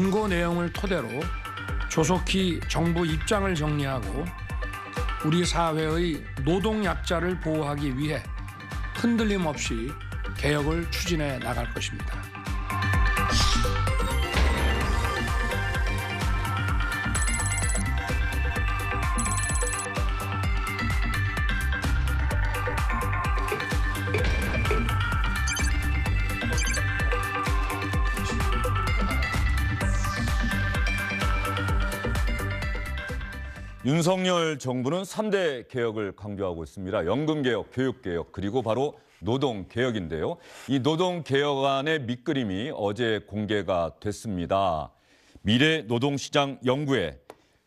원고 내용을 토대로 조속히 정부 입장을 정리하고 우리 사회의 노동 약자를 보호하기 위해 흔들림 없이 개혁을 추진해 나갈 것입니다. 윤석열 정부는 3대 개혁을 강조하고 있습니다. 연금개혁, 교육개혁, 그리고 바로 노동개혁인데요. 이 노동개혁안의 밑그림이 어제 공개가 됐습니다. 미래 노동시장 연구에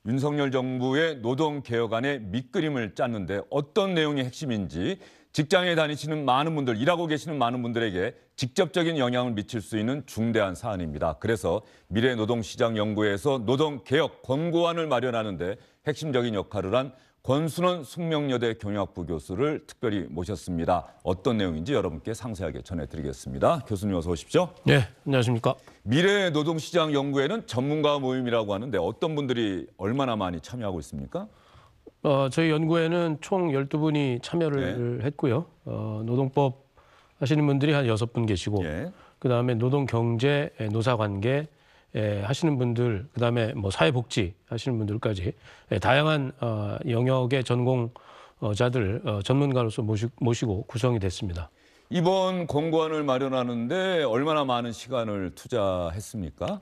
윤석열 정부의 노동개혁안의 밑그림을 짰는데 어떤 내용이 핵심인지 직장에 다니시는 많은 분들, 일하고 계시는 많은 분들에게 직접적인 영향을 미칠 수 있는 중대한 사안입니다. 그래서 미래노동시장연구에서 노동개혁 권고안을 마련하는데 핵심적인 역할을 한 권순원 숙명여대 경영학부 교수를 특별히 모셨습니다. 어떤 내용인지 여러분께 상세하게 전해드리겠습니다. 교수님 어서 오십시오. 네, 안녕하십니까. 미래 노동시장 연구에는 전문가 모임이라고 하는데 어떤 분들이 얼마나 많이 참여하고 있습니까? 어, 저희 연구에는 총1 2 분이 참여를 네. 했고요. 어, 노동법 하시는 분들이 한6분 계시고 예. 그다음에 노동경제, 노사관계, 예, 하시는 분들, 그 다음에 뭐 사회복지 하시는 분들까지 예, 다양한 어, 영역의 전공자들, 어, 전문가로서 모시, 모시고 구성이 됐습니다. 이번 공관을 마련하는데 얼마나 많은 시간을 투자했습니까?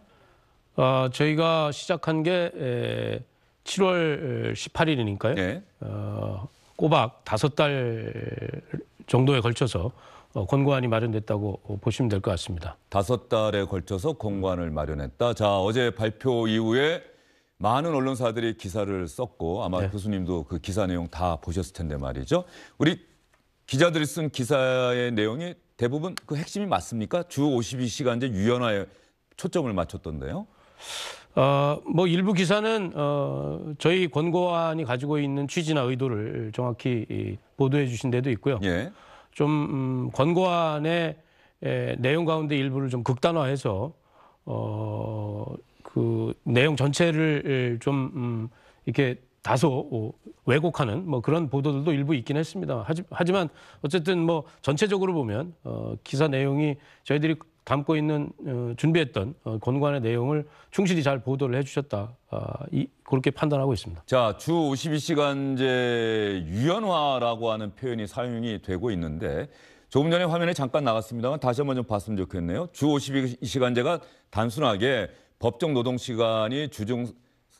어, 저희가 시작한 게 에, 예, 7월 18일이니까요. 네. 어, 꼬박 다섯 달 정도에 걸쳐서 어, 권고안이 마련됐다고 어, 보시면 될 것 같습니다. 다섯 달에 걸쳐서 권고안을 마련했다. 자, 어제 발표 이후에 많은 언론사들이 기사를 썼고 아마 네. 교수님도 그 기사 내용 다 보셨을 텐데 말이죠. 우리 기자들이 쓴 기사의 내용이 대부분 그 핵심이 맞습니까? 주 52시간제 유연화에 초점을 맞췄던데요. 어, 뭐 일부 기사는 어, 저희 권고안이 가지고 있는 취지나 의도를 정확히 보도해 주신 데도 있고요. 예. 좀 음, 권고안의 내용 가운데 일부를 좀 극단화해서 어 그 내용 전체를 좀 음, 이렇게 다소 왜곡하는 뭐 그런 보도들도 일부 있긴 했습니다. 하지만 어쨌든 뭐 전체적으로 보면 어 기사 내용이 저희들이 담고 있는 어, 준비했던 어, 권고안의 내용을 충실히 잘 보도를 해주셨다 아, 그렇게 판단하고 있습니다. 자, 주 52시간제 유연화라고 하는 표현이 사용이 되고 있는데 조금 전에 화면에 잠깐 나갔습니다만 다시 한번 좀 봤으면 좋겠네요. 주 52시간제가 단순하게 법정 노동 시간이 주중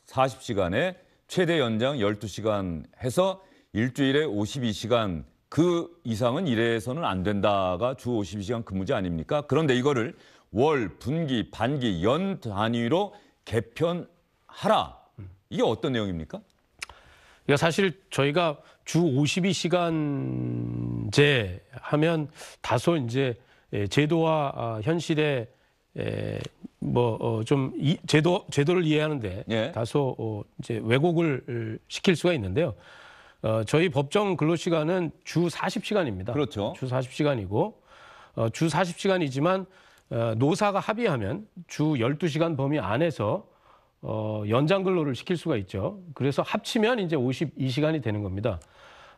40시간에 최대 연장 12시간 해서 일주일에 52시간 그 이상은 이래서는 안 된다가 주 52시간 근무제 아닙니까? 그런데 이거를 월, 분기, 반기, 연 단위로 개편하라. 이게 어떤 내용입니까? 그러니까 사실 저희가 주 52시간제 하면 다소 이제 예, 제도와 아, 현실에 예, 뭐좀 어, 제도 제도를 이해하는데 예. 다소 어, 이제 왜곡을 시킬 수가 있는데요. 어, 저희 법정 근로시간은 주 40시간입니다. 그렇죠. 주 40시간이고 어, 주 40시간이지만 어, 노사가 합의하면 주 12시간 범위 안에서 어, 연장 근로를 시킬 수가 있죠. 그래서 합치면 이제 52시간이 되는 겁니다.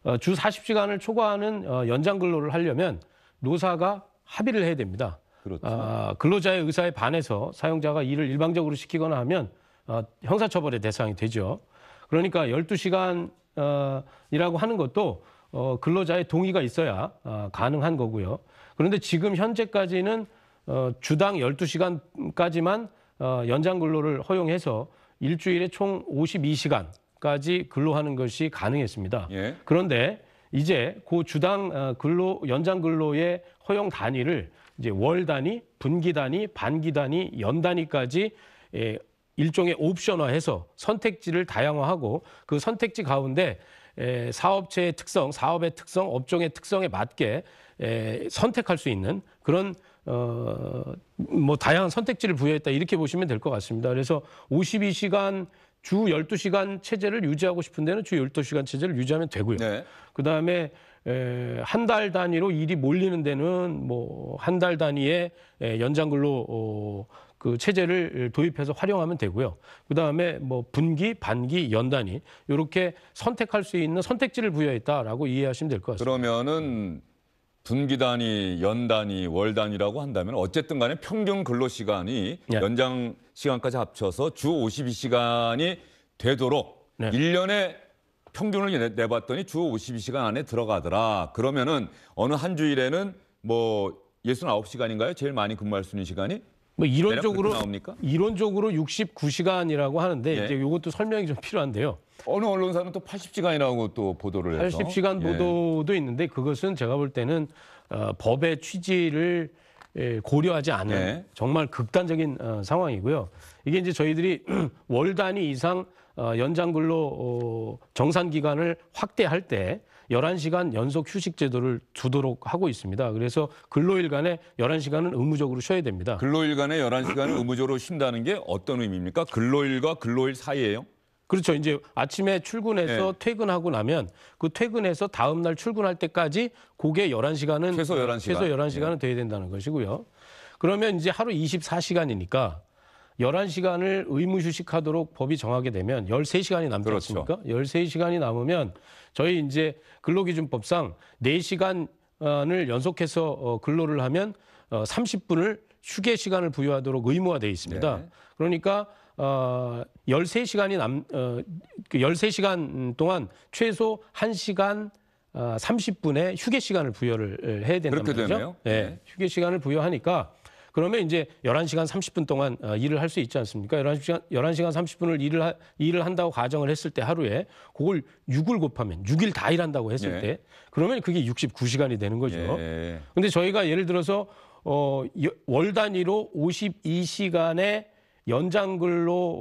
어, 주 40시간을 초과하는 어, 연장 근로를 하려면 노사가 합의를 해야 됩니다. 그렇죠. 아, 근로자의 의사에 반해서 사용자가 일을 일방적으로 시키거나 하면 아, 형사처벌의 대상이 되죠. 그러니까 12시간 어, 이라고 하는 것도 어, 근로자의 동의가 있어야 어, 가능한 거고요. 그런데 지금 현재까지는 어, 주당 12시간까지만 어, 연장 근로를 허용해서 일주일에 총 52시간까지 근로하는 것이 가능했습니다. 예. 그런데 이제 그 주당 어, 근로 연장 근로의 허용 단위를 이제 월 단위, 분기 단위, 반기 단위, 연 단위까지 예, 일종의 옵션화해서 선택지를 다양화하고 그 선택지 가운데 사업체의 특성, 사업의 특성, 업종의 특성에 맞게 선택할 수 있는 그런 어뭐 다양한 선택지를 부여했다 이렇게 보시면 될 것 같습니다. 그래서 52시간 주 12시간 체제를 유지하고 싶은 데는 주 12시간 체제를 유지하면 되고요. 네. 그다음에 한 달 단위로 일이 몰리는 데는 뭐 한 달 단위의 연장 근로 어그 체제를 도입해서 활용하면 되고요. 그 다음에 뭐 분기, 반기, 연단위 이렇게 선택할 수 있는 선택지를 부여했다라고 이해하시면 될 것 같습니다. 그러면은 분기 단위, 연 단위, 월 단위라고 한다면 어쨌든 간에 평균 근로 시간이 네. 예. 연장 시간까지 합쳐서 주 52시간이 되도록 네. 1년에 평균을 내봤더니 주 52시간 안에 들어가더라. 그러면은 어느 한 주일에는 뭐 69시간인가요? 제일 많이 근무할 수 있는 시간이? 뭐 이론적으로 이론적으로 69시간이라고 하는데 예. 이제 이것도 설명이 좀 필요한데요. 어느 언론사는 또 80시간이라고 또 보도를 해서 80시간 예. 보도도 예. 있는데 그것은 제가 볼 때는 어, 법의 취지를 예, 고려하지 않은 예. 정말 극단적인 어, 상황이고요. 이게 이제 저희들이 월 단위 이상 어, 연장 근로 어, 정산 기간을 확대할 때 11시간 연속 휴식 제도를 두도록 하고 있습니다. 그래서 근로일간에 11시간은 의무적으로 쉬어야 됩니다. 근로일간에 11시간을 의무적으로 쉰다는 게 어떤 의미입니까? 근로일과 근로일 사이에요? 그렇죠. 이제 아침에 출근해서 네. 퇴근하고 나면 그 퇴근해서 다음 날 출근할 때까지 고게 11시간은 최소 11시간. 최소 11시간은 돼야 된다는 것이고요. 그러면 이제 하루 24시간이니까 11시간을 의무 휴식하도록 법이 정하게 되면 13시간이 남지 그 않습니까? 13시간이 남으면 저희 이제 근로기준법상 4시간을 연속해서 어, 근로를 하면 30분을 어, 휴게 시간을 부여하도록 의무화돼 있습니다. 네. 그러니까 어 13시간이 남 어, 13시간 그 동안 최소 1시간 어, 30분의 휴게 시간을 부여를 어, 해야 된다는 거죠. 예. 네. 휴게 시간을 부여하니까 그러면 이제 11시간 30분 동안 어, 일을 할 수 있지 않습니까? 11시간 11시간 30분을 일을 하, 일을 한다고 가정을 했을 때 하루에 그걸 6을 곱하면 6일 다 일한다고 했을 예. 때 그러면 그게 69시간이 되는 거죠. 예. 근데 저희가 예를 들어서 어, 월 단위로 52시간의 연장근로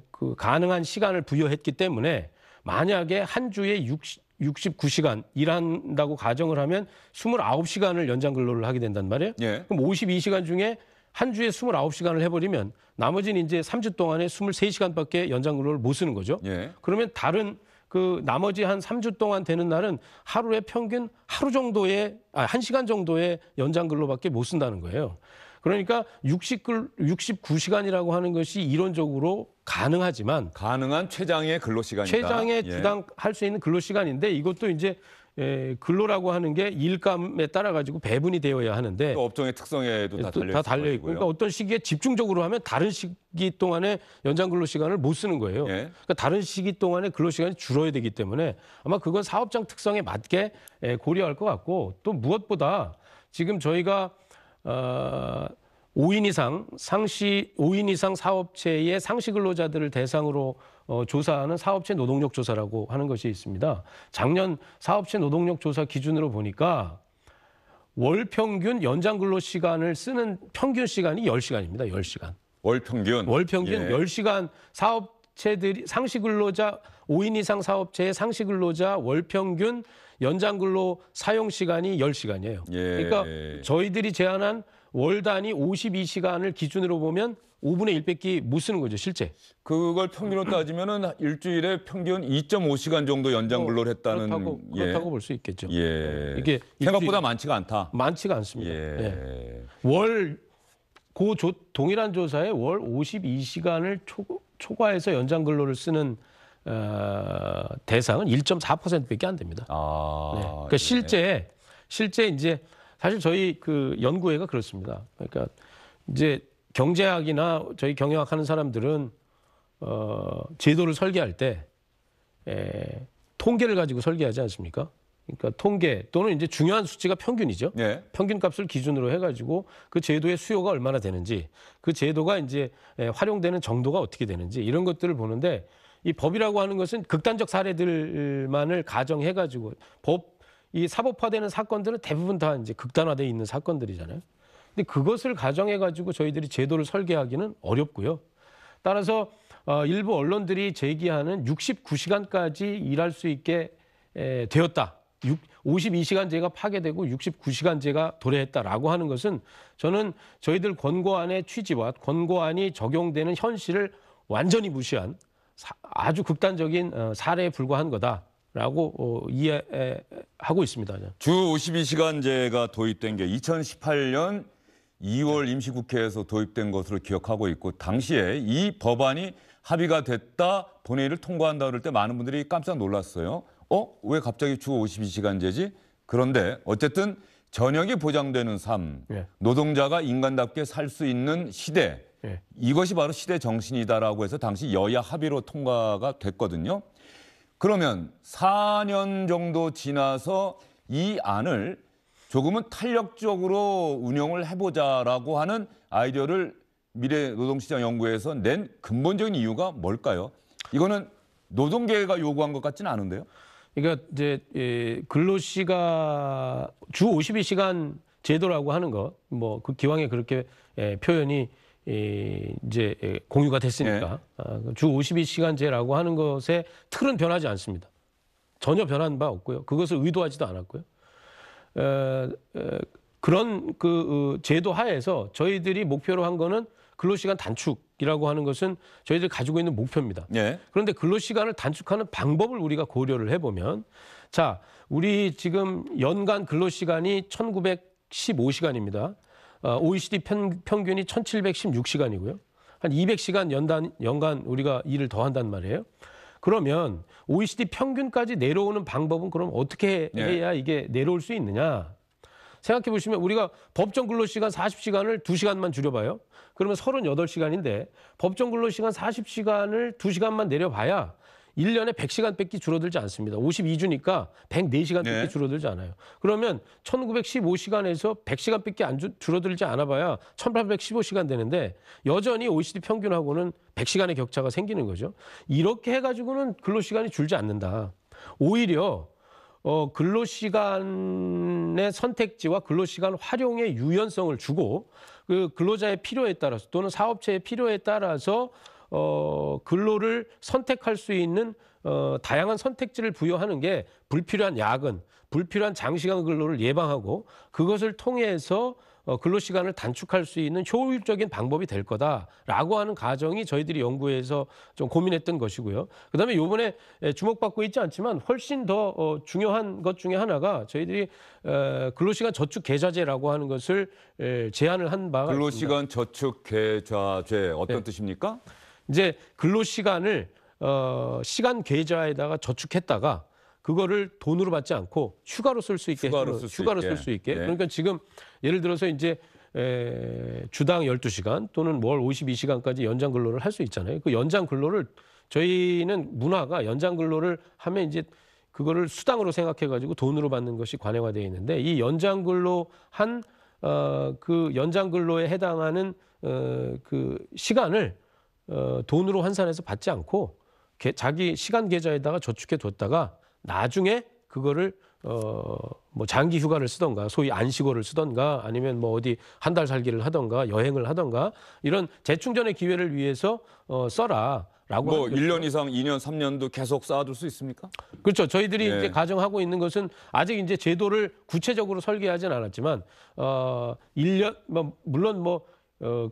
어, 그 가능한 시간을 부여했기 때문에 만약에 한 주에 60, 69시간 일한다고 가정을 하면 29시간을 연장 근로를 하게 된단 말이에요. 예. 그럼 52시간 중에 한 주에 29시간을 해버리면 나머지는 이제 3주 동안에 23시간밖에 연장 근로를 못 쓰는 거죠. 예. 그러면 다른 그 나머지 한 3주 동안 되는 날은 하루에 평균 하루 정도의 아, 1시간 정도의 연장 근로밖에 못 쓴다는 거예요. 그러니까 60, 69시간이라고 하는 것이 이론적으로 가능하지만 가능한 최장의 근로 시간이다. 최장의 부담당할수 예. 있는 근로 시간인데 이것도 이제 에, 예, 근로라고 하는 게 일감에 따라 가지고 배분이 되어야 하는데 업종의 특성에도 다 달려, 다 달려 있고 그러니까 어떤 시기에 집중적으로 하면 다른 시기 동안에 연장 근로 시간을 못 쓰는 거예요. 예. 그러니까 다른 시기 동안에 근로 시간이 줄어야 되기 때문에 아마 그건 사업장 특성에 맞게 예, 고려할 것 같고 또 무엇보다 지금 저희가 어, 5인 이상 상시 5인 이상 사업체의 상시 근로자들을 대상으로 어, 조사하는 사업체 노동력 조사라고 하는 것이 있습니다. 작년 사업체 노동력 조사 기준으로 보니까 월 평균 연장 근로 시간을 쓰는 평균 시간이 10시간입니다. 10시간. 월 평균. 월 평균 예. 10시간 사업체들이 상시 근로자 5인 이상 사업체의 상시 근로자 월 평균 연장 근로 사용 시간이 10시간이에요. 예. 그러니까 저희들이 제안한 월 단위 52시간을 기준으로 보면 5분의 1밖에 못 쓰는 거죠, 실제. 그걸 평균으로 따지면은 일주일에 평균 2.5시간 정도 연장 근로를 어, 했다는 그렇다고, 예. 그렇다고 볼 수 있겠죠. 예. 이게 생각보다 많지가 않다. 많지가 않습니다. 예. 예. 월고 조, 동일한 조사에 월 52시간을 초, 초과해서 연장 근로를 쓰는 어, 대상은 1.4%밖에 안 됩니다. 아, 네. 그러니까 예. 실제 실제 이제 사실 저희 그 연구회가 그렇습니다. 그러니까 이제 경제학이나 저희 경영학 하는 사람들은 어, 제도를 설계할 때 에, 예, 통계를 가지고 설계하지 않습니까? 그러니까 통계 또는 이제 중요한 수치가 평균이죠. 예. 평균값을 기준으로 해가지고 그 제도의 수요가 얼마나 되는지, 그 제도가 이제 에, 예, 활용되는 정도가 어떻게 되는지 이런 것들을 보는데 이 법이라고 하는 것은 극단적 사례들만을 가정해 가지고 법 이 사법화되는 사건들은 대부분 다 이제 극단화돼 있는 사건들이잖아요. 근데 그것을 가정해 가지고 저희들이 제도를 설계하기는 어렵고요. 따라서 어, 일부 언론들이 제기하는 69시간까지 일할 수 있게 에, 되었다. 6, 52시간제가 파괴되고 69시간제가 도래했다라고 하는 것은 저는 저희들 권고안의 취지와 권고안이 적용되는 현실을 완전히 무시한 아주 극단적인 어, 사례에 불과한 거다라고 어, 이해하고 있습니다. 주 52시간제가 도입된 게 2018년 2월 임시국회에서 도입된 것으로 기억하고 있고 당시에 이 법안이 합의가 됐다 본회의를 통과한다 그럴 때 많은 분들이 깜짝 놀랐어요. 어? 왜 갑자기 주 52시간제지? 그런데 어쨌든 저녁이 보장되는 삶, 예. 노동자가 인간답게 살 수 있는 시대, 예. 이것이 바로 시대 정신이다라고 해서 당시 여야 합의로 통과가 됐거든요. 그러면 4년 정도 지나서 이 안을 조금은 탄력적으로 운영을 해보자라고 하는 아이디어를 미래 노동시장 연구에서 낸 근본적인 이유가 뭘까요? 이거는 노동계가 요구한 것 같지는 않은데요. 그러니까 이제 예, 근로시간주 52시간 제도라고 하는 거, 뭐그 기왕에 그렇게 예, 표현이 이제 공유가 됐으니까 네. 아, 그 주 52시간제라고 하는 것의 틀은 변하지 않습니다. 전혀 변한 바 없고요. 그것을 의도하지도 않았고요. 그런 그 어, 제도 하에서 저희들이 목표로 한 거는 근로시간 단축이라고 하는 것은 저희들이 가지고 있는 목표입니다. 네. 그런데 근로시간을 단축하는 방법을 우리가 고려를 해보면 자, 우리 지금 연간 근로시간이 1915시간입니다. OECD 어, 편, 평균이 1716시간이고요. 한 200시간 연단, 연간 우리가 일을 더 한단 말이에요. 그러면 OECD 평균까지 내려오는 방법은 그럼 어떻게 네. 해야 이게 내려올 수 있느냐? 생각해 보시면 우리가 법정 근로시간 40시간을 2시간만 줄여봐요. 그러면 38시간인데 법정 근로시간 40시간을 2시간만 내려봐야 1년에 100시간 뺏기 줄어들지 않습니다. 52주니까 104시간 뺏기 네. 줄어들지 않아요. 그러면 1915시간에서 100시간 뺏기 안 주, 줄어들지 않아 봐야 1815시간 되는데 여전히 OECD 평균하고는 100시간의 격차가 생기는 거죠. 이렇게 해 가지고는 근로 시간이 줄지 않는다. 오히려 어, 근로시간의 선택지와 근로시간 활용의 유연성을 주고 그 근로자의 필요에 따라서 또는 사업체의 필요에 따라서 어, 근로를 선택할 수 있는 어, 다양한 선택지를 부여하는 게 불필요한 야근, 불필요한 장시간 근로를 예방하고 그것을 통해서 어, 근로시간을 단축할 수 있는 효율적인 방법이 될 거다라고 하는 가정이 저희들이 연구에서 좀 고민했던 것이고요. 그 다음에 요번에 주목받고 있지 않지만 훨씬 더 어, 중요한 것 중에 하나가 저희들이 에, 근로시간 저축 계좌제라고 하는 것을 에, 제안을 한 바가 근로시간 있습니다. 저축 계좌제 어떤 네. 뜻입니까? 이제 근로 시간을 어, 시간 계좌에다가 저축했다가 그거를 돈으로 받지 않고 휴가로 쓸 수 있게 휴가로 쓸 수 있게, 쓸수 있게. 네. 그러니까 지금 예를 들어서 이제 에, 주당 12시간 또는 월 52시간까지 연장 근로를 할 수 있잖아요. 그 연장 근로를 저희는 문화가 연장 근로를 하면 이제 그거를 수당으로 생각해 가지고 돈으로 받는 것이 관행화되어 있는데 이 연장 근로 한그 어 그 연장 근로에 해당하는 어, 그 시간을 어, 돈으로 환산해서 받지 않고 개, 자기 시간 계좌에다가 저축해 뒀다가 나중에 그거를 어, 뭐 장기 휴가를 쓰던가 소위 안식어를 쓰던가 아니면 뭐 어디 한 달 살기를 하던가 여행을 하던가 이런 재충전의 기회를 위해서 어, 써라. 라고 뭐 1년 이상, 2년, 3년도 계속 쌓아둘 수 있습니까? 그렇죠. 저희들이 네. 이제 가정하고 있는 것은 아직 이제 제도를 구체적으로 설계하진 않았지만 어 1년 뭐 물론 뭐 어,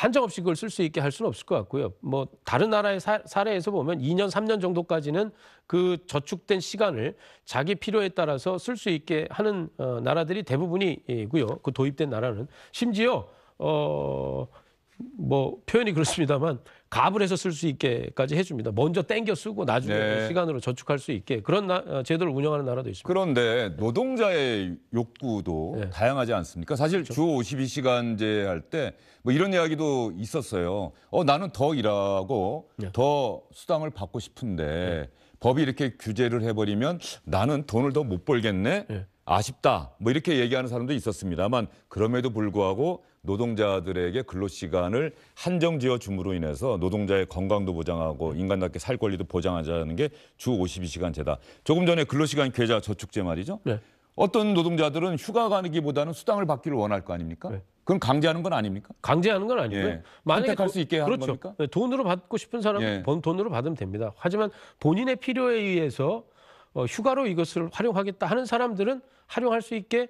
한정없이 그걸 쓸 수 있게 할 수는 없을 것 같고요. 뭐 다른 나라의 사, 사례에서 보면 2년, 3년 정도까지는 그 저축된 시간을 자기 필요에 따라서 쓸 수 있게 하는 어, 나라들이 대부분이고요. 그 도입된 나라는 심지어 어뭐 표현이 그렇습니다만 갑을 해서 쓸 수 있게까지 해줍니다. 먼저 땡겨 쓰고 나중에 네. 시간으로 저축할 수 있게 그런 나, 어, 제도를 운영하는 나라도 있습니다. 그런데 노동자의 욕구도 네. 다양하지 않습니까? 사실 그렇죠. 주 52시간제 할 때 뭐 이런 이야기도 있었어요. 어 나는 더 일하고 네. 더 수당을 받고 싶은데 네. 법이 이렇게 규제를 해버리면 나는 돈을 더 못 벌겠네. 네. 아쉽다. 뭐 이렇게 얘기하는 사람도 있었습니다만 그럼에도 불구하고 노동자들에게 근로시간을 한정지어 줌으로 인해서 노동자의 건강도 보장하고 인간답게 살 권리도 보장하자는 게 주 52시간제다. 조금 전에 근로시간 계좌 저축제 말이죠. 네. 어떤 노동자들은 휴가 가기보다는 수당을 받기를 원할 거 아닙니까? 네. 그건 강제하는 건 아닙니까? 강제하는 건 아니고요. 예. 만약에 할수 있게 그렇죠. 겁니까? 네, 돈으로 받고 싶은 사람은 예. 돈으로 받으면 됩니다. 하지만 본인의 필요에 의해서 어, 휴가로 이것을 활용하겠다 하는 사람들은 활용할 수 있게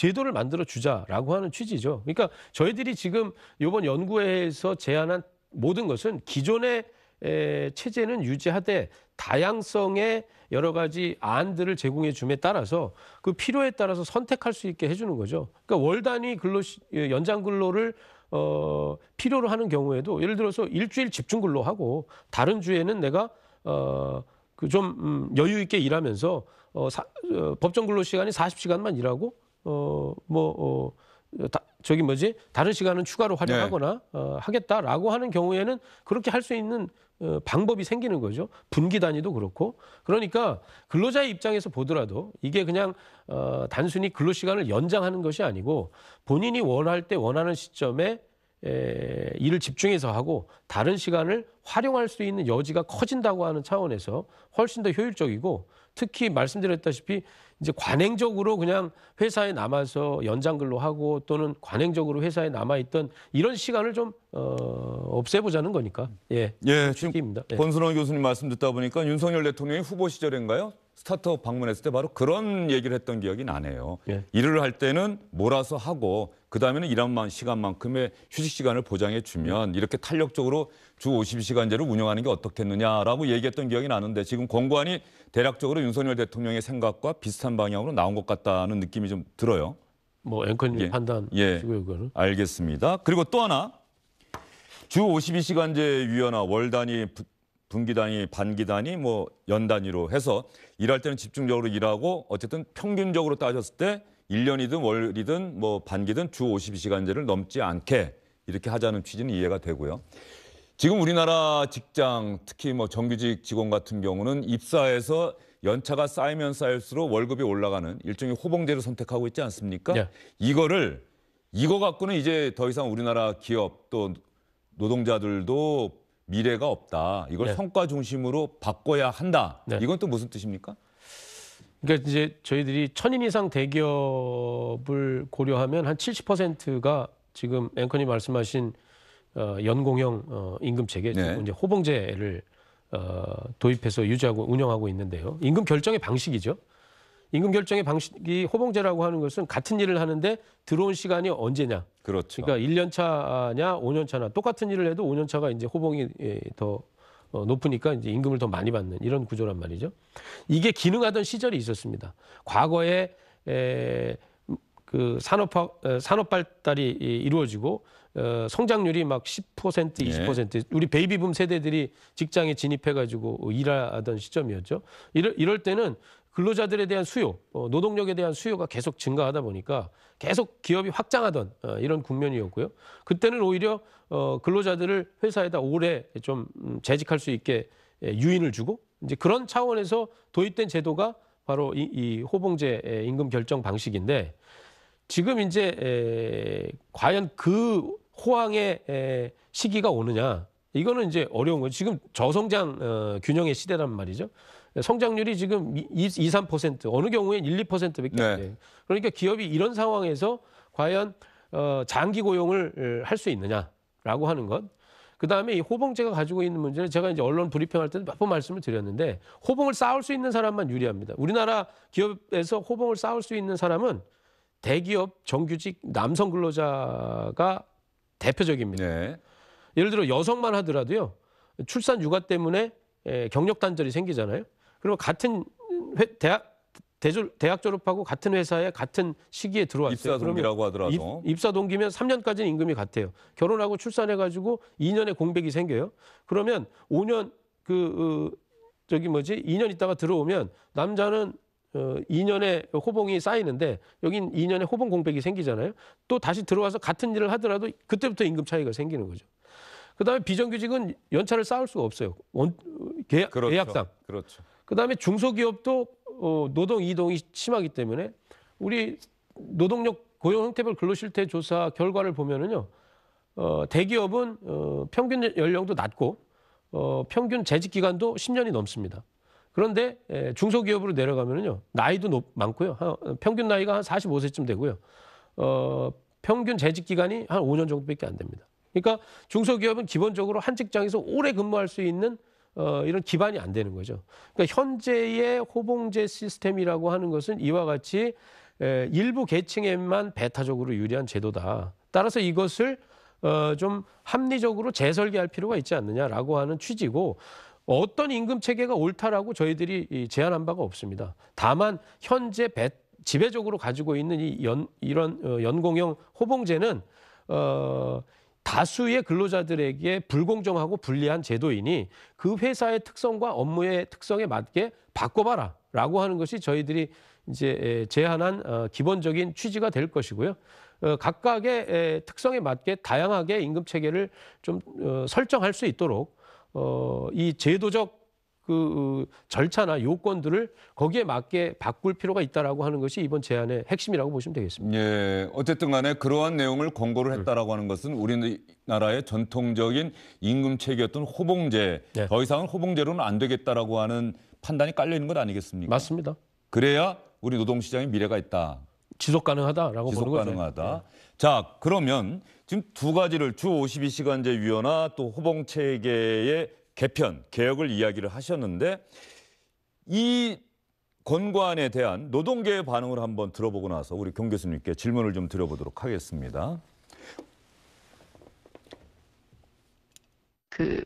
제도를 만들어 주자라고 하는 취지죠. 그러니까 저희들이 지금 이번 연구회에서 제안한 모든 것은 기존의 에, 체제는 유지하되 다양성의 여러 가지 안들을 제공해 줌에 따라서 그 필요에 따라서 선택할 수 있게 해주는 거죠. 그러니까 월 단위 근로 예, 연장 근로를 어, 필요로 하는 경우에도 예를 들어서 일주일 집중 근로하고 다른 주에는 내가 어, 그좀 음, 여유 있게 일하면서 어, 사, 어, 법정 근로 시간이 40시간만 일하고 어, 뭐, 어, 다, 저기 뭐지? 다른 시간은 추가로 활용하거나 네. 어, 하겠다라고 하는 경우에는 그렇게 할 수 있는 어, 방법이 생기는 거죠. 분기 단위도 그렇고. 그러니까 근로자의 입장에서 보더라도 이게 그냥 어, 단순히 근로 시간을 연장하는 것이 아니고 본인이 원할 때 원하는 시점에 에, 일을 집중해서 하고 다른 시간을 활용할 수 있는 여지가 커진다고 하는 차원에서 훨씬 더 효율적이고 특히 말씀드렸다시피 이제 관행적으로 그냥 회사에 남아서 연장 근로하고 또는 관행적으로 회사에 남아 있던 이런 시간을 좀 어, 없애보자는 거니까. 예. 예, 지금 예. 권순원 교수님 말씀 듣다 보니까 윤석열 대통령이 후보 시절인가요? 스타트업 방문했을 때 바로 그런 얘기를 했던 기억이 나네요. 예. 일을 할 때는 몰아서 하고 그다음에는 일한 시간만큼의 휴식 시간을 보장해 주면 이렇게 탄력적으로 주5 2시간제를 운영하는 게 어떻겠느냐라고 얘기했던 기억이 나는데 지금 권고안이 대략적으로 윤석열 대통령의 생각과 비슷한 방향으로 나온 것 같다는 느낌이 좀 들어요. 뭐 앵커님 예. 판단 예. 고요 그거는. 알겠습니다. 그리고 또 하나 주 52시간제 위원화 월단위 분기단위, 반기단위, 뭐 연단위로 해서 일할 때는 집중적으로 일하고 어쨌든 평균적으로 따졌을 때 1년이든 월이든 뭐 반기든 주 52시간제를 넘지 않게 이렇게 하자는 취지는 이해가 되고요. 지금 우리나라 직장 특히 뭐 정규직 직원 같은 경우는 입사해서 연차가 쌓이면 쌓일수록 월급이 올라가는 일종의 호봉제를 선택하고 있지 않습니까? 네. 이거를 이거 갖고는 이제 더 이상 우리나라 기업 또 노동자들도 미래가 없다. 이걸 네. 성과 중심으로 바꿔야 한다. 네. 이건 또 무슨 뜻입니까? 그러니까 이제 저희들이 천인 이상 대기업을 고려하면 한 70%가 지금 앵커님 말씀하신 어, 연공형 어, 임금 체계, 네. 뭐 이제 호봉제를 어, 도입해서 유지하고 운영하고 있는데요. 임금 결정의 방식이죠. 임금 결정의 방식이 호봉제라고 하는 것은 같은 일을 하는데 들어온 시간이 언제냐. 그렇죠. 그러니까 1년 차냐, 5년 차냐 똑같은 일을 해도 5년 차가 이제 호봉이 예, 더 어, 높으니까 이제 임금을 더 많이 받는 이런 구조란 말이죠. 이게 기능하던 시절이 있었습니다. 과거에 에, 그 산업 산업 발달이 이루어지고 어, 성장률이 막10% 20% 예. 우리 베이비붐 세대들이 직장에 진입해가지고 일하던 시점이었죠. 이럴, 이럴 때는 근로자들에 대한 수요, 어, 노동력에 대한 수요가 계속 증가하다 보니까 계속 기업이 확장하던 어, 이런 국면이었고요. 그때는 오히려 어, 근로자들을 회사에다 오래 좀 음, 재직할 수 있게 예, 유인을 주고 이제 그런 차원에서 도입된 제도가 바로 이, 이 호봉제 임금 결정 방식인데 지금 이제 에, 과연 그 호황의 에, 시기가 오느냐 이거는 이제 어려운 거예요 지금 저성장 어, 균형의 시대란 말이죠. 성장률이 지금 2, 2 3% 어느 경우엔 1, 2%밖에 네. 안 돼요. 그러니까 기업이 이런 상황에서 과연 어, 장기 고용을 어, 할수 있느냐라고 하는 것. 그 다음에 이 호봉제가 가지고 있는 문제는 제가 이제 언론 브리핑할 때도 몇번 말씀을 드렸는데 호봉을 쌓을 수 있는 사람만 유리합니다. 우리나라 기업에서 호봉을 쌓을 수 있는 사람은 대기업 정규직 남성 근로자가 대표적입니다. 네. 예를 들어 여성만 하더라도요 출산 육아 때문에 경력 단절이 생기잖아요. 그리고 같은 회, 대학 대졸, 대학 졸업하고 같은 회사에 같은 시기에 들어왔어요. 입사 동기라고 하더라도. 입, 사 동기면 3년까지는 임금이 같아요. 결혼하고 출산해가지고 2년의 공백이 생겨요. 그러면 5년 그 어, 저기 뭐지 2년 있다가 들어오면 남자는 어, 2년의 호봉이 쌓이는데 여긴 2년의 호봉 공백이 생기잖아요. 또 다시 들어와서 같은 일을 하더라도 그때부터 임금 차이가 생기는 거죠. 그다음에 비정규직은 연차를 쌓을 수가 없어요. 원, 어, 계약, 그렇죠. 계약상. 그렇죠. 그다음에 중소기업도 어, 노동 이동이 심하기 때문에 우리 노동력 고용 형태별 근로실태 조사 결과를 보면은요. 어, 대기업은 어, 평균 연령도 낮고 어, 평균 재직 기간도 10년이 넘습니다. 그런데 예, 중소기업으로 내려가면요 나이도 높, 많고요 평균 나이가 한 45세쯤 되고요 어, 평균 재직 기간이 한 5년 정도밖에 안 됩니다. 그러니까 중소기업은 기본적으로 한 직장에서 오래 근무할 수 있는 어, 이런 기반이 안 되는 거죠. 그러니까 현재의 호봉제 시스템이라고 하는 것은 이와 같이 에, 일부 계층에만 배타적으로 유리한 제도다. 따라서 이것을 어, 좀 합리적으로 재설계할 필요가 있지 않느냐라고 하는 취지고 어떤 임금 체계가 옳다라고 저희들이 제안한 바가 없습니다. 다만 현재 배, 지배적으로 가지고 있는 이 연, 이런 어, 연공형 호봉제는 어, 다수의 근로자들에게 불공정하고 불리한 제도이니 그 회사의 특성과 업무의 특성에 맞게 바꿔봐라 라고 하는 것이 저희들이 이제 제한한 어, 기본적인 취지가 될 것이고요. 어, 각각의 특성에 맞게 다양하게 임금 체계를 좀 어, 설정할 수 있도록 이 제도적 그 어, 절차나 요건들을 거기에 맞게 바꿀 필요가 있다라고 하는 것이 이번 제안의 핵심이라고 보시면 되겠습니다. 예, 어쨌든 간에 그러한 내용을 권고를 했다라고 하는 것은 우리나라의 전통적인 임금 체계였던 호봉제 네. 더 이상은 호봉제로는 안 되겠다라고 하는 판단이 깔려 있는 것 아니겠습니까? 맞습니다. 그래야 우리 노동 시장의 미래가 있다. 지속 가능하다라고 지속 보는 거죠. 가능하다. 네. 자, 그러면 지금 두 가지를 주 52시간제 위원화 또 호봉 체계의 개편, 개혁을 이야기를 하셨는데 이 권고안에 대한 노동계의 반응을 한번 들어보고 나서 우리 경 교수님께 질문을 좀 드려보도록 하겠습니다. 그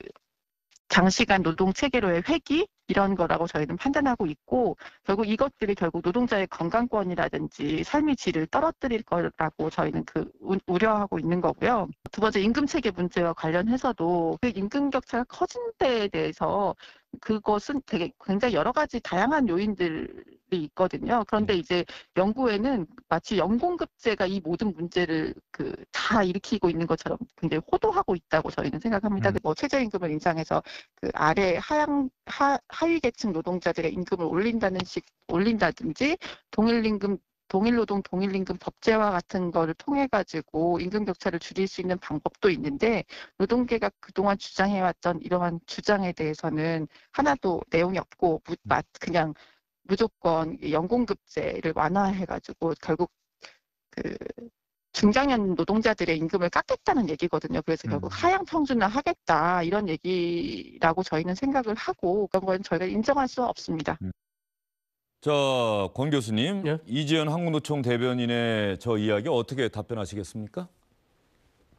장시간 노동 체계로의 회기 이런 거라고 저희는 판단하고 있고 결국 이것들이 결국 노동자의 건강권이라든지 삶의 질을 떨어뜨릴 거라고 저희는 그 우려하고 있는 거고요. 두 번째 임금 체계 문제와 관련해서도 그 임금 격차가 커진 데에 대해서 그것은 되게 굉장히 여러 가지 다양한 요인들 있거든요. 그런데 네. 이제 연구에는 마치 연공급제가 이 모든 문제를 그 다 일으키고 있는 것처럼 굉장히 호도하고 있다고 저희는 생각합니다. 음. 뭐 최저임금을 인상해서 그 아래 하향 하, 하위 계층 노동자들의 임금을 올린다는 식 올린다든지 동일임금 동일노동 동일임금 법제화 같은 거를 통해 가지고 임금 격차를 줄일 수 있는 방법도 있는데 노동계가 그동안 주장해왔던 이러한 주장에 대해서는 하나도 내용이 없고 음. 그냥 무조건 연공급제를 완화해가지고 결국 그 중장년 노동자들의 임금을 깎겠다는 얘기거든요. 그래서 결국 음. 하향 평준화 하겠다 이런 얘기라고 저희는 생각을 하고 그런 건 저희가 인정할 수 없습니다. 음. 자권 교수님 예? 이지현 한국노총 대변인의 저 이야기 어떻게 답변하시겠습니까?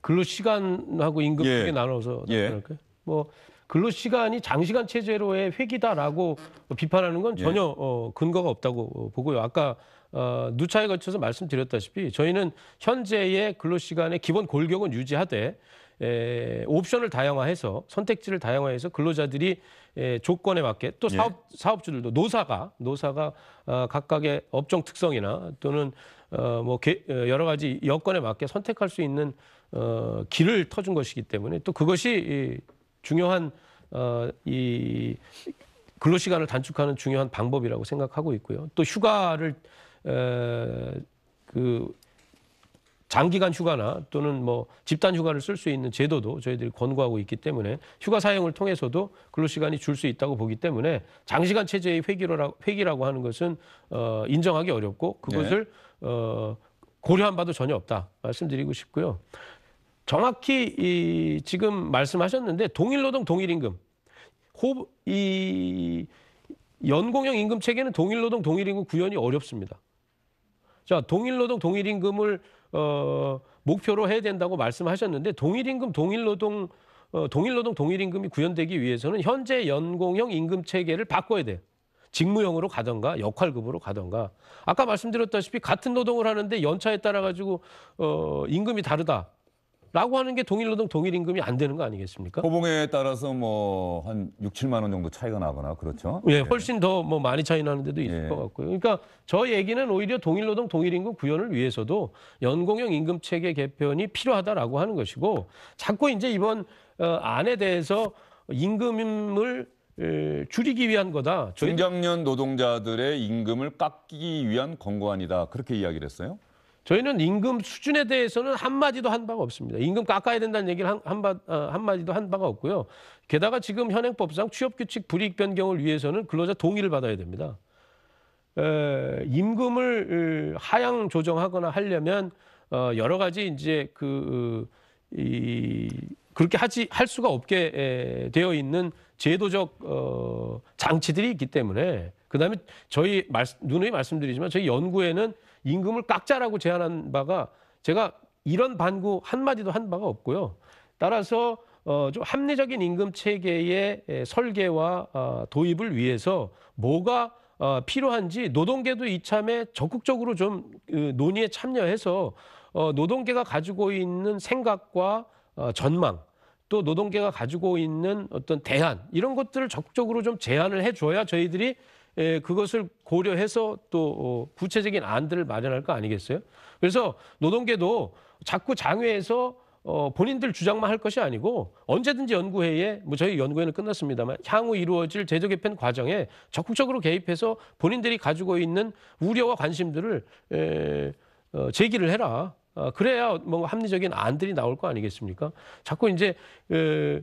근로 시간하고 임금 예. 크게 예. 나눠서 답변할까요? 예. 뭐 근로 시간이 장시간 체제로의 회기다라고 비판하는 건 예. 전혀 어, 근거가 없다고 보고요. 아까 어, 누차에 걸쳐서 말씀드렸다시피 저희는 현재의 근로 시간의 기본 골격은 유지하되 에, 옵션을 다양화해서 선택지를 다양화해서 근로자들이 에, 조건에 맞게 또 예. 사업 예. 사업주들도 노사가 노사가 어, 각각의 업종 특성이나 또는 어, 뭐 개, 어, 여러 가지 여건에 맞게 선택할 수 있는 어, 길을 터준 것이기 때문에 또 그것이 이, 중요한 어, 이 근로 시간을 단축하는 중요한 방법이라고 생각하고 있고요. 또 휴가를 에, 그 장기간 휴가나 또는 뭐 집단 휴가를 쓸 수 있는 제도도 저희들이 권고하고 있기 때문에 휴가 사용을 통해서도 근로 시간이 줄 수 있다고 보기 때문에 장시간 체제의 회기로 라 회기라고 하는 것은 어, 인정하기 어렵고 그것을 네. 어, 고려한 바도 전혀 없다 말씀드리고 싶고요. 정확히 이 지금 말씀하셨는데 동일노동 동일임금 호, 이 연공형 임금 체계는 동일노동 동일임금 구현이 어렵습니다. 자 동일노동 동일임금을 어, 목표로 해야 된다고 말씀하셨는데 동일임금 동일노동 어, 동일노동 동일임금이 구현되기 위해서는 현재 연공형 임금 체계를 바꿔야 돼요. 직무형으로 가던가 역할급으로 가던가 아까 말씀드렸다시피 같은 노동을 하는데 연차에 따라 가지고 어, 임금이 다르다. 라고 하는 게 동일노동 동일임금이 안 되는 거 아니겠습니까? 호봉에 따라서 뭐 한 6, 7만 원 정도 차이가 나거나 그렇죠? 예, 예. 훨씬 더 뭐 많이 차이 나는 데도 있을 예. 것 같고요. 그러니까 저 얘기는 오히려 동일노동 동일임금 구현을 위해서도 연공형 임금 체계 개편이 필요하다라고 하는 것이고 자꾸 이제 이번 어, 안에 대해서 임금을 줄이기 위한 거다. 중장년 노동자들의 임금을 깎기 위한 권고안이다. 그렇게 이야기를 했어요? 저희는 임금 수준에 대해서는 한마디도 한 바가 없습니다. 임금 깎아야 된다는 얘기를 한, 한, 바, 어, 한마디도 한 바가 없고요. 게다가 지금 현행법상 취업규칙 불이익 변경을 위해서는 근로자 동의를 받아야 됩니다. 에, 임금을 하향 조정하거나 하려면 어, 여러 가지 이제 그, 어, 이, 그렇게 하지, 할 수가 없게 에, 되어 있는 제도적 어, 장치들이 있기 때문에 그 다음에 저희 말, 누누이 말씀드리지만 저희 연구에는 임금을 깎자라고 제안한 바가 제가 이런 반구 한마디도 한 바가 없고요. 따라서 어, 좀 합리적인 임금 체계의 설계와 어, 도입을 위해서 뭐가 어, 필요한지 노동계도 이참에 적극적으로 좀 그, 논의에 참여해서 어, 노동계가 가지고 있는 생각과 어, 전망 또 노동계가 가지고 있는 어떤 대안 이런 것들을 적극적으로 좀 제안을 해줘야 저희들이 예, 그것을 고려해서 또 어, 구체적인 안들을 마련할 거 아니겠어요? 그래서 노동계도 자꾸 장외에서 어, 본인들 주장만 할 것이 아니고 언제든지 연구회에 뭐 저희 연구회는 끝났습니다만 향후 이루어질 제조 개편 과정에 적극적으로 개입해서 본인들이 가지고 있는 우려와 관심들을 에, 어, 제기를 해라. 어, 그래야 뭔가 합리적인 안들이 나올 거 아니겠습니까? 자꾸 이제 에,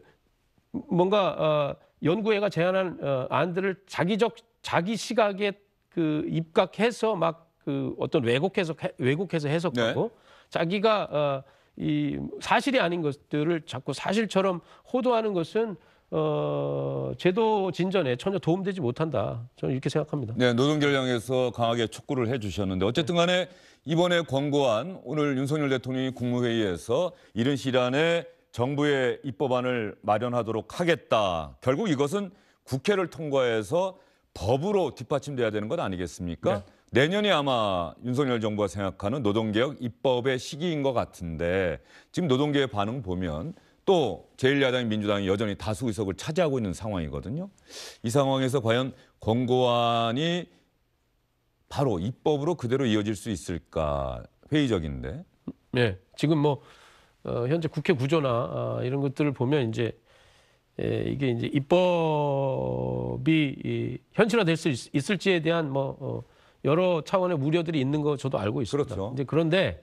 뭔가 어, 연구회가 제안한 어, 안들을 자기적 자기 시각에 그 입각해서 막 그 어떤 왜곡해서 왜곡해서 해석하고 네. 자기가 어, 이 사실이 아닌 것들을 자꾸 사실처럼 호도하는 것은 어, 제도 진전에 전혀 도움되지 못한다. 저는 이렇게 생각합니다. 네, 노동결량에서 강하게 촉구를 해주셨는데 어쨌든 간에 이번에 권고한 오늘 윤석열 대통령이 국무회의에서 이른 시간에 정부의 입법안을 마련하도록 하겠다. 결국 이것은 국회를 통과해서 법으로 뒷받침돼야 되는 것 아니겠습니까? 네. 내년이 아마 윤석열 정부가 생각하는 노동개혁 입법의 시기인 것 같은데 지금 노동계의 반응 보면 또 제1야당 민주당이 여전히 다수 의석을 차지하고 있는 상황이거든요. 이 상황에서 과연 권고안이 바로 입법으로 그대로 이어질 수 있을까 회의적인데. 네, 지금 뭐 어, 현재 국회 구조나 어, 이런 것들을 보면 이제 예, 이게 이제 입법이 현실화될 수 있, 을지에 대한 뭐 어, 여러 차원의 우려들이 있는 거 저도 알고 있습니다. 그렇죠. 이제 그런데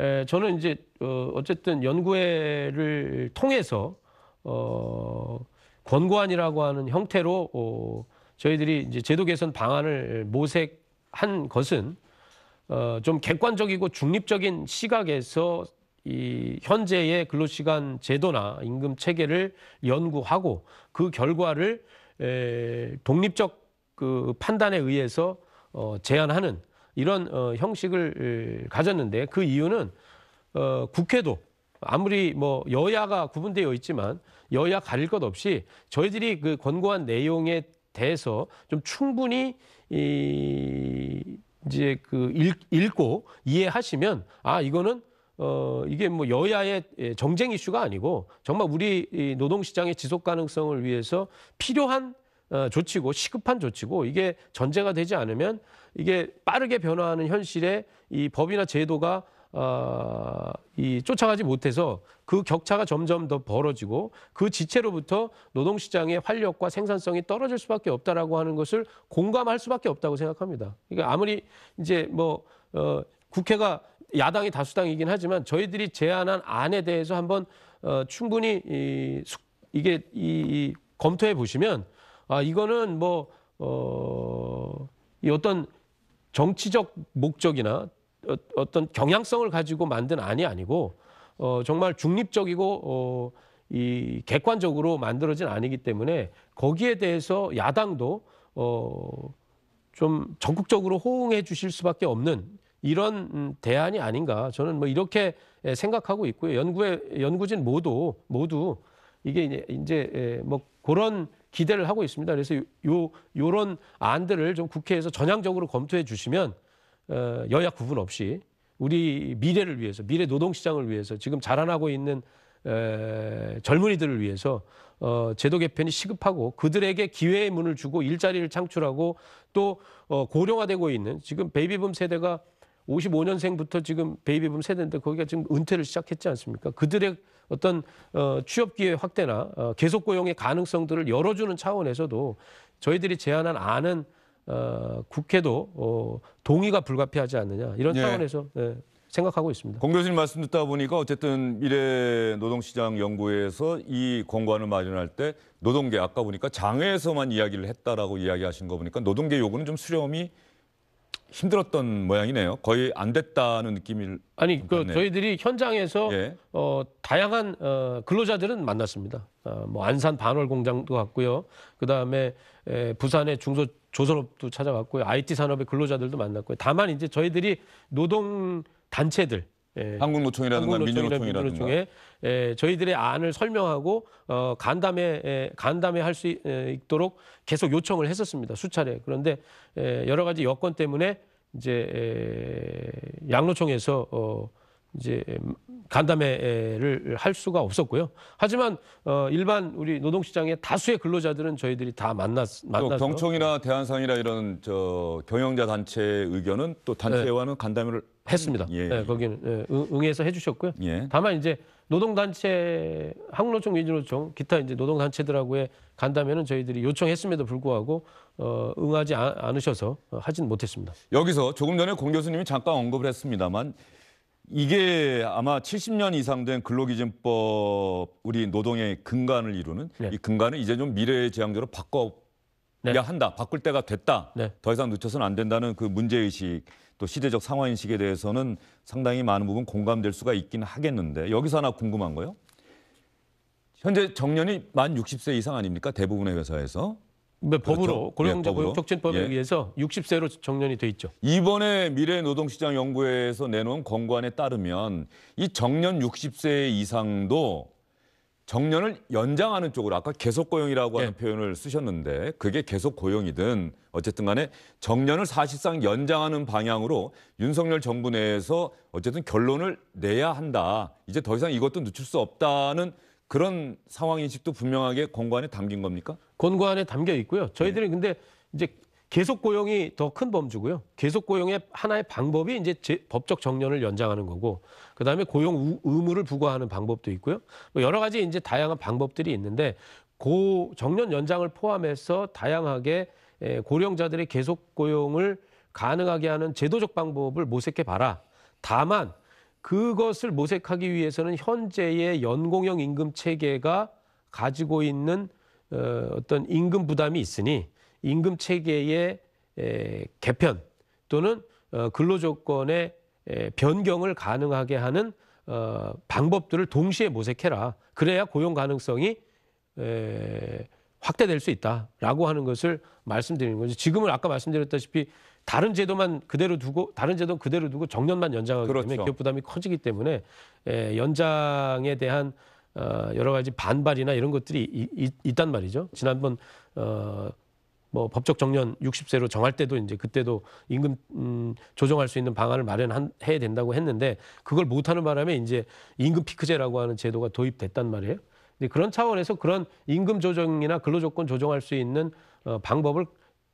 예, 저는 이제 어, 어쨌든 연구회를 통해서 어, 권고안이라고 하는 형태로 어, 저희들이 이제 제도 개선 방안을 모색한 것은 어, 좀 객관적이고 중립적인 시각에서 이 현재의 근로시간 제도나 임금 체계를 연구하고 그 결과를 에, 독립적 그 판단에 의해서 어, 제안하는 이런 어, 형식을 가졌는데 그 이유는 어, 국회도 아무리 뭐 여야가 구분되어 있지만 여야 가릴 것 없이 저희들이 그 권고한 내용에 대해서 좀 충분히 이 이제 그 읽, 읽고 이해하시면 아 이거는 어, 이게 뭐 여야의 예, 정쟁 이슈가 아니고 정말 우리 노동시장의 지속 가능성을 위해서 필요한 어, 조치고 시급한 조치고 이게 전제가 되지 않으면 이게 빠르게 변화하는 현실에 이 법이나 제도가 어, 이 쫓아가지 못해서 그 격차가 점점 더 벌어지고 그 지체로부터 노동시장의 활력과 생산성이 떨어질 수밖에 없다라고 하는 것을 공감할 수밖에 없다고 생각합니다. 그러니까 아무리 이제 뭐 어, 국회가 야당이 다수당이긴 하지만 저희들이 제안한 안에 대해서 한번 어, 충분히 이, 이게 이, 이 검토해 보시면 아 이거는 뭐 어, 이 어떤 정치적 목적이나 어, 어떤 경향성을 가지고 만든 안이 아니고 어, 정말 중립적이고 어, 이 객관적으로 만들어진 안이기 때문에 거기에 대해서 야당도 어, 좀 적극적으로 호응해 주실 수밖에 없는 이런 음, 대안이 아닌가 저는 뭐 이렇게 예, 생각하고 있고요. 연구의 연구진 모두 모두 이게 이제, 예, 뭐 그런 기대를 하고 있습니다. 그래서 요 요런 안들을 좀 국회에서 전향적으로 검토해 주시면 어, 여야 구분 없이 우리 미래를 위해서 미래 노동 시장을 위해서 지금 자라나고 있는 에, 젊은이들을 위해서 어, 제도 개편이 시급하고 그들에게 기회의 문을 주고 일자리를 창출하고 또 어, 고령화되고 있는 지금 베이비붐 세대가 55년생부터 지금 베이비붐 세대인데 거기가 지금 은퇴를 시작했지 않습니까? 그들의 어떤 어, 취업 기회 확대나 어, 계속 고용의 가능성들을 열어주는 차원에서도 저희들이 제안한 안은 어, 국회도 어, 동의가 불가피하지 않느냐 이런 예. 차원에서 예, 생각하고 있습니다. 공 교수님 말씀 듣다 보니까 어쨌든 미래 노동시장 연구에서 이 공간을 마련할 때 노동계 아까 보니까 장외에서만 이야기를 했다라고 이야기하신 거 보니까 노동계 요구는 좀 수렴이 힘들었던 모양이네요. 거의 안 됐다는 느낌을 아니 그 저희들이 현장에서 예. 어, 다양한 어, 근로자들은 만났습니다. 어, 뭐 안산 반월 공장도 갔고요. 그 다음에 부산의 중소 조선업도 찾아갔고요. IT 산업의 근로자들도 만났고요. 다만 이제 저희들이 노동 단체들 예, 한국노총이라든가 민주노총이라든가 민주에 예, 저희들의 안을 설명하고 어, 간담회 예, 간담회 할수 예, 있도록 계속 요청을 했었습니다 수차례 그런데 예, 여러 가지 여건 때문에 이제 예, 양노총에서 어, 이제 간담회를 할 수가 없었고요. 하지만 어 일반 우리 노동시장의 다수의 근로자들은 저희들이 다 만났 만나서 경청이나 대한상이나 이런 저 경영자 단체 의견은 또 단체와는 네. 간담회를 했습니다. 예, 예. 네, 예, 거기는 예, 응- 응해서 해주셨고요. 예. 다만 이제 노동단체, 항로총, 위주로총 기타 이제 노동단체들하고의 간담회는 저희들이 요청했음에도 불구하고 어, 응하지 아- 않으셔서 어, 하진 못했습니다. 여기서 조금 전에 공 교수님이 잠깐 언급을 했습니다만 이게 아마 70년 이상 된 근로기준법 우리 노동의 근간을 이루는 네. 이 근간을 이제 좀 미래지향적으로 바꿔야 네. 한다. 바꿀 때가 됐다. 네. 더 이상 늦춰서는 안 된다는 그 문제의식 또 시대적 상황인식에 대해서는 상당히 많은 부분 공감될 수가 있긴 하겠는데 여기서 하나 궁금한 거요. 현재 정년이 만 60세 이상 아닙니까? 대부분의 회사에서. 네, 그렇죠? 법으로 고용자 예, 고용촉진법에 예. 의해서 60세로 정년이 돼 있죠. 이번에 미래노동시장연구회에서 내놓은 권고안에 따르면 이 정년 60세 이상도 정년을 연장하는 쪽으로 아까 계속 고용이라고 하는 예. 표현을 쓰셨는데 그게 계속 고용이든 어쨌든 간에 정년을 사실상 연장하는 방향으로 윤석열 정부 내에서 어쨌든 결론을 내야 한다. 이제 더 이상 이것도 늦출 수 없다는 그런 상황 인식도 분명하게 권고안에 담긴 겁니까? 권고안에 담겨 있고요. 저희들은 네. 근데 이제 계속 고용이 더 큰 범주고요. 계속 고용의 하나의 방법이 이제 제, 법적 정년을 연장하는 거고, 그 다음에 고용 의무를 부과하는 방법도 있고요. 뭐 여러 가지 이제 다양한 방법들이 있는데, 고 정년 연장을 포함해서 다양하게 예, 고령자들의 계속 고용을 가능하게 하는 제도적 방법을 모색해 봐라. 다만 그것을 모색하기 위해서는 현재의 연공형 임금 체계가 가지고 있는 어, 어떤 임금 부담이 있으니 임금 체계의 개편 또는 어, 근로 조건의 변경을 가능하게 하는 어, 방법들을 동시에 모색해라. 그래야 고용 가능성이 확대될 수 있다라고 하는 것을 말씀드리는 거죠. 지금은 아까 말씀드렸다시피 다른 제도만 그대로 두고 다른 제도 그대로 두고 정년만 연장하기 그렇죠. 때문에 기업 부담이 커지기 때문에 에, 예, 연장에 대한 어, 여러 가지 반발이나 이런 것들이 이, 이, 있단 말이죠. 지난번 어, 뭐 법적 정년 60세로 정할 때도 이제 그때도 임금 음, 조정할 수 있는 방안을 마련해야 된다고 했는데 그걸 못하는 바람에 이제 임금 피크제라고 하는 제도가 도입됐단 말이에요. 그런 차원에서 그런 임금 조정이나 근로조건 조정할 수 있는 어, 방법을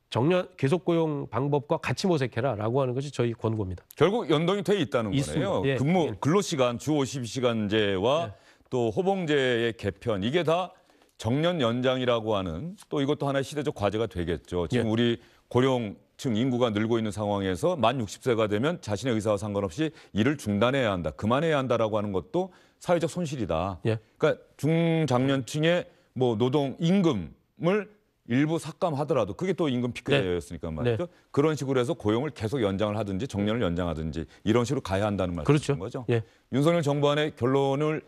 정년 계속 고용 방법과 같이 모색해라라고 하는 것이 저희 권고입니다. 결국 연동이 돼 있다는 있습니다. 거네요. 예. 근무 예. 근로 시간 주 52시간제와 예. 또 호봉제의 개편 이게 다 정년 연장이라고 하는 또 이것도 하나의 시대적 과제가 되겠죠. 지금 예. 우리 고령층 인구가 늘고 있는 상황에서 만 60세가 되면 자신의 의사와 상관없이 일을 중단해야 한다. 그만해야 한다라고 하는 것도 사회적 손실이다. 예. 그러니까 중장년층의 뭐 노동 임금을 일부 삭감하더라도 그게 또 임금 피크였으니까 네. 네. 말이죠. 네. 그런 식으로 해서 고용을 계속 연장을 하든지 정년을 연장하든지 이런 식으로 가야 한다는 말씀이 그렇죠. 거죠. 예. 윤석열 정부안에 결론을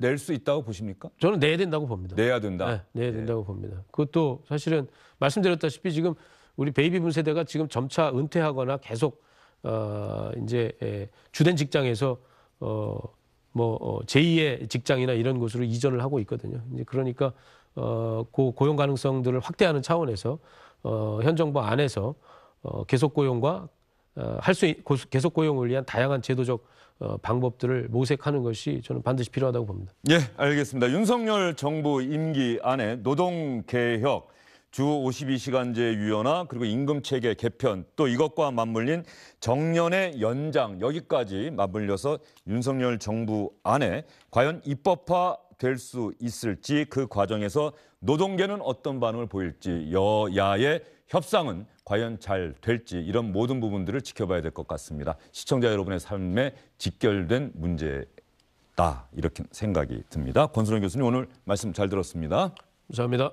낼 수 있다고 보십니까? 저는 내야 된다고 봅니다. 내야 된다. 네, 내야 예. 된다고 봅니다. 그것도 사실은 말씀드렸다시피 지금 우리 베이비붐 세대가 지금 점차 은퇴하거나 계속 어 이제 예, 주된 직장에서 어뭐 어, 제2의 직장이나 이런 곳으로 이전을 하고 있거든요. 이제 그러니까 어, 고, 고용 가능성들을 확대하는 차원에서 어, 현 정부 안에서 어, 계속 고용과 어, 할수 계속 고용을 위한 다양한 제도적 어, 방법들을 모색하는 것이 저는 반드시 필요하다고 봅니다. 예, 알겠습니다. 윤석열 정부 임기 안에 노동 개혁 주 52시간제 유연화 그리고 임금 체계 개편 또 이것과 맞물린 정년의 연장 여기까지 맞물려서 윤석열 정부 안에 과연 입법화 될 수 있을지 그 과정에서 노동계는 어떤 반응을 보일지 여야의 협상은 과연 잘 될지 이런 모든 부분들을 지켜봐야 될 것 같습니다. 시청자 여러분의 삶에 직결된 문제다 이렇게 생각이 듭니다. 권순영 교수님 오늘 말씀 잘 들었습니다. 감사합니다.